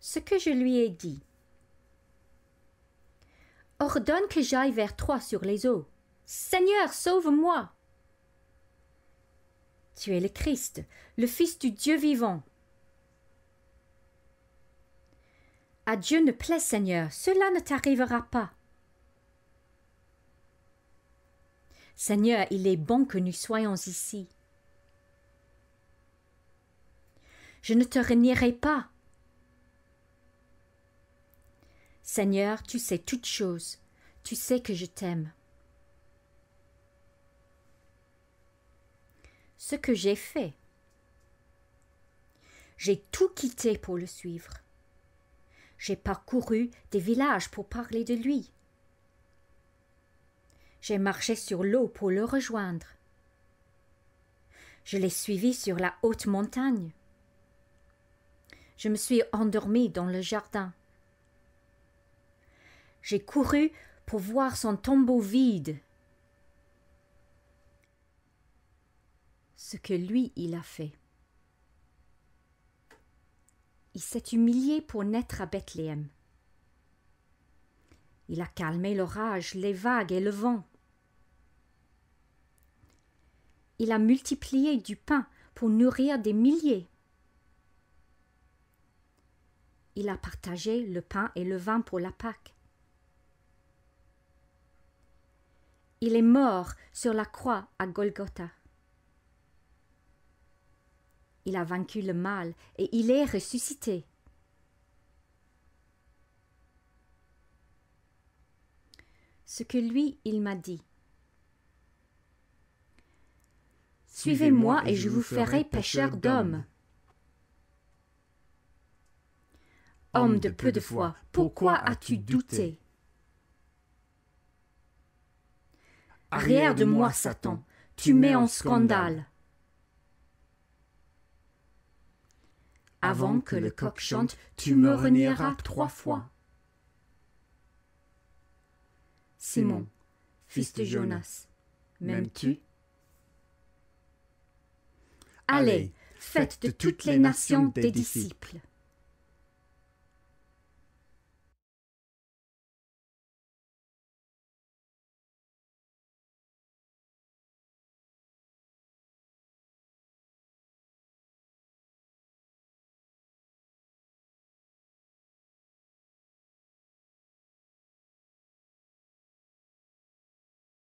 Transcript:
ce que je lui ai dit. Ordonne que j'aille vers toi sur les eaux. Seigneur, sauve-moi. Tu es le Christ, le Fils du Dieu vivant. À Dieu ne plaît, Seigneur, cela ne t'arrivera pas. Seigneur, il est bon que nous soyons ici. Je ne te renierai pas, Seigneur, tu sais toutes choses, tu sais que je t'aime. Ce que j'ai fait. J'ai tout quitté pour le suivre. J'ai parcouru des villages pour parler de lui. J'ai marché sur l'eau pour le rejoindre. Je l'ai suivi sur la haute montagne. Je me suis endormi dans le jardin. J'ai couru pour voir son tombeau vide. Ce que lui, il a fait. Il s'est humilié pour naître à Bethléem. Il a calmé l'orage, les vagues et le vent. Il a multiplié du pain pour nourrir des milliers. Il a partagé le pain et le vin pour la Pâque. Il est mort sur la croix à Golgotha. Il a vaincu le mal et il est ressuscité. Ce que lui, il m'a dit. Suivez-moi et je vous ferai pêcheur d'hommes. Homme de peu de foi, pourquoi as-tu douté Arrière de moi, Satan, tu mets en scandale. Avant que le coq chante, tu me renieras trois fois. Simon, fils de Jonas, m'aimes-tu Allez, faites de toutes les nations des disciples.